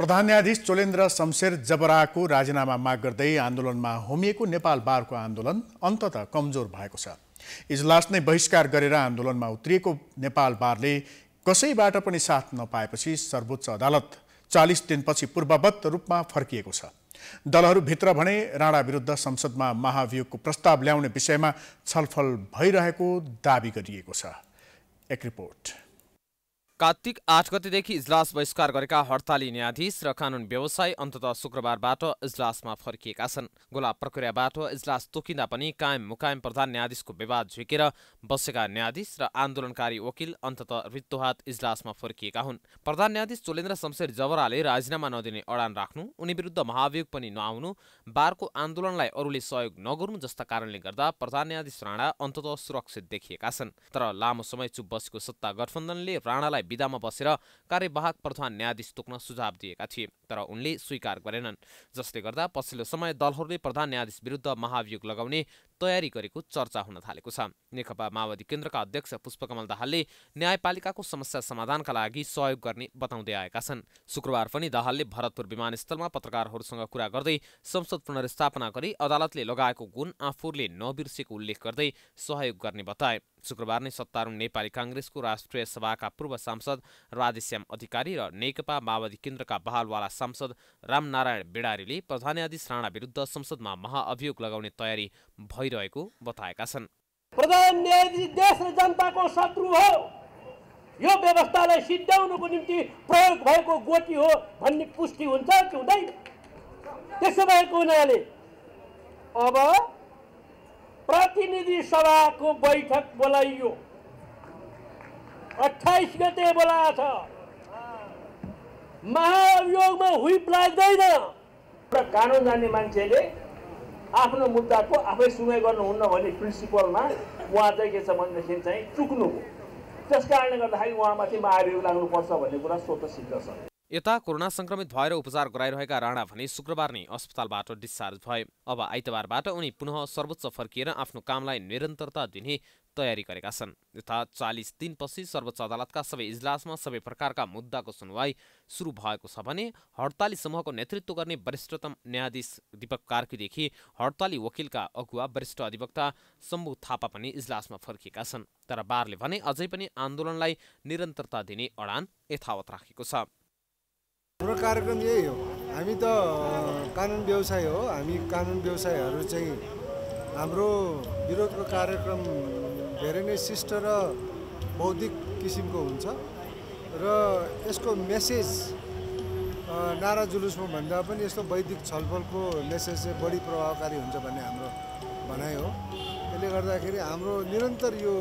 प्रधान न्यायाधीश चोलेन्द्र शमशेर जबराको राजीनामा माग गर्दै आन्दोलनमा होमिएको नेपाल बारको आन्दोलन अन्तत कमजोर भएको छ इजलास नै बहिष्कार गरेर आन्दोलनमा उत्रिएको नेपाल बारले कसैबाट पनि साथ नपाएपछि सर्वोच्च अदालत चालिस दिनपछि पूर्ववत्त रूपमा फर्किएको छ दलहरूभित्र भने राणा विरुद्ध संसदमा महाभियोगको प्रस्ताव ल्याउने विषयमा छलफल भइरहेको दावी गरिएको छ एक रिपोर्ट कार्तिक आठ गतेदेखि इजलास बहिष्कार गरेका हडताली न्यायाधीश र कानुन व्यवसायी अन्तत शुक्रबारबाट इजलासमा फर्किएका छन् गोला प्रक्रियाबाट इजलास तोकिँदा पनि कायम मुकायम प्रधान न्यायाधीशको विवाद झुकेर बसेका न्यायाधीश र आन्दोलनकारी वकिल अन्तत रित्तोहात इजलासमा फर्किएका हुन् प्रधान न्यायाधीश चोलेन्द्र शमशेर जवराले राजीनामा नदिने अडान राख्नु उनी विरुद्ध महाभियोग पनि नआउनु बारको आन्दोलनलाई अरूले सहयोग नगर्नु जस्ता कारणले गर्दा प्रधान न्यायाधीश राणा अन्तत सुरक्षित देखिएका छन् तर लामो समय चुप बसेको सत्ता गठबन्धनले राणालाई विधामा बसेर कार्यवाहक प्रधान न्यायाधीश तोक्न सुझाव दिएका थिए तर उनले स्वीकार गरेनन् जसले गर्दा पछिल्लो समय दलहरूले प्रधान न्यायाधीश विरुद्ध महाभियोग लगाउने तयारी गरेको चर्चा हुन थालेको छ नेकपा माओवादी केन्द्रका अध्यक्ष पुष्पकमल दाहालले न्यायपालिकाको समस्या समाधानका लागि सहयोग गर्ने बताउँदै आएका छन् शुक्रबार पनि दाहालले भरतपुर विमानस्थलमा पत्रकारहरूसँग कुरा गर्दै संसद पुनर्स्थापना गरी अदालतले लगाएको गुण आफूले नबिर्सेको उल्लेख गर्दै सहयोग गर्ने बताए शुक्रबार नै सत्तारूढ नेपाली काङ्ग्रेसको राष्ट्रिय सभाका पूर्व सांसद राधेश्याम अधिकारी र नेकपा माओवादी केन्द्रका बहालवाला सांसद रामनारायण बेडारीले प्रधान न्यायाधीश राणा विरुद्ध संसदमा महाअभियोग लगाउने तयारी भइ भइरहेको बताएका छन् प्रधान न्यायाधीश देश र जनताको शत्रु हो यो व्यवस्थालाई सिद्ध्याउनुको निम्ति प्रयोग भएको गोटी हो भन्ने पुष्टि हुन्छ कि हुँदैन त्यसो भएको हुनाले अब प्रतिनिधि सभाको बैठक बोलाइयो अठाइस गते बोलाएको छ महाअभियोगमा हुइप लाग्दैन कानुन जान्ने मान्छेले आफ्नो मुद्दाको आफै सुनवाई गर्नुहुन्न भने प्रिन्सिपलमा उहाँ चाहिँ के छ भनेदेखि चाहिँ चुक्नु हो त्यस कारणले गर्दाखेरि उहाँमाथि महाभियोग लाग्नुपर्छ भन्ने कुरा स्वतः सिद्ध छ यता कोरोना संक्रमित भएर उपचार गराइरहेका राणा भने शुक्रबार नै अस्पतालबाट डिस्चार्ज भए अब आइतबारबाट उनी पुनः सर्वोच्च फर्किएर आफ्नो कामलाई निरन्तरता दिने तयारी गरेका छन् यता चालिस दिनपछि सर्वोच्च अदालतका सबै इजलासमा सबै प्रकारका मुद्दाको सुनवाई सुरु भएको छ भने हडताली समूहको नेतृत्व गर्ने वरिष्ठतम न्यायाधीश दीपक कार्कीदेखि हडताली वकिलका अगुवा वरिष्ठ अधिवक्ता शम्भु थापा पनि इजलासमा फर्किएका छन् तर बारले भने अझै पनि आन्दोलनलाई निरन्तरता दिने अडान यथावत राखेको छ हाम्रो कार्यक्रम यही हो हामी त कानुन व्यवसाय हो हामी कानुन व्यवसायहरू चाहिँ हाम्रो विरोधको कार्यक्रम धेरै नै शिष्ट र बौद्धिक किसिमको हुन्छ र यसको मेसेज नारा जुलुसमा भन्दा पनि यस्तो वैदिक छलफलको मेसेज चाहिँ बढी प्रभावकारी हुन्छ भन्ने हाम्रो भनाइ हो त्यसले गर्दाखेरि हाम्रो निरन्तर यो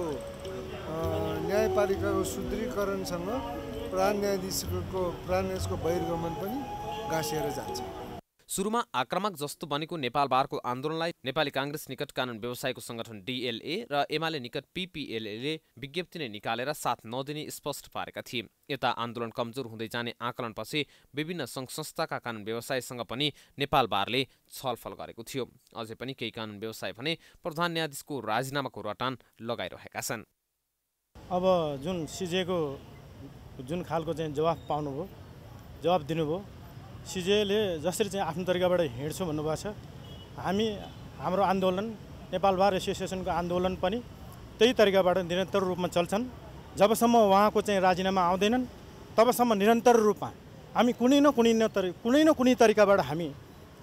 न्यायपालिकाको सुदृढीकरणसँग प्रधान न्यायाधीशको प्रधान न्यायाधीशको बहिर्गमन पनि गाँसिएर जान्छ सुरुमा आक्रामक जस्तो बनेको नेपाल बारको आन्दोलनलाई नेपाली काङ्ग्रेस निकट कानुन व्यवसायको सङ्गठन डिएलए र एमाले निकट पिपिएलएले विज्ञप्ति नै निकालेर साथ नदिने स्पष्ट पारेका थिए यता आन्दोलन कमजोर हुँदै जाने आकलनपछि विभिन्न सङ्घ संस्थाका कानुन व्यवसायसँग पनि नेपाल बारले छलफल गरेको थियो अझै पनि केही कानुन व्यवसाय भने प्रधान न्यायाधीशको राजीनामाको रटान लगाइरहेका छन् अब जुन सिजेको जुन खालको चाहिँ जवाफ पाउनुभयो जवाब दिनुभयो सिजेले जसरी चाहिँ आफ्नो तरिकाबाट हिँड्छु भन्नुभएको छ हामी हाम्रो आन्दोलन नेपाल बार एसोसिएसनको आन्दोलन पनि त्यही तरिकाबाट निरन्तर रूपमा चल्छन् जबसम्म उहाँको चाहिँ राजीनामा आउँदैनन् तबसम्म निरन्तर रूपमा हामी कुनै न कुनै न तरि कुनै न कुनै तरिकाबाट हामी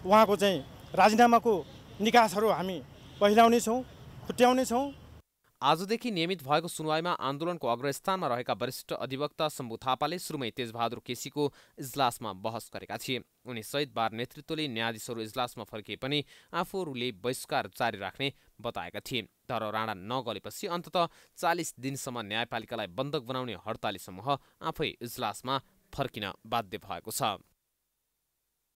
उहाँको चाहिँ राजीनामाको निकासहरू हामी पहिलाउने छौँ छौँ आजदेखि नियमित भएको सुनवाईमा आन्दोलनको अग्रस्थानमा रहेका वरिष्ठ अधिवक्ता शम्भु थापाले सुरुमै तेजबहादुर केसीको इजलासमा बहस गरेका थिए उनी सहित बार नेतृत्वले न्यायाधीशहरू इजलासमा फर्किए पनि आफूहरूले बहिष्कार जारी राख्ने बताएका थिए तर राणा नगलेपछि अन्तत चालिस दिनसम्म न्यायपालिकालाई बन्धक बनाउने हडताली समूह आफै इजलासमा फर्किन बाध्य भएको छ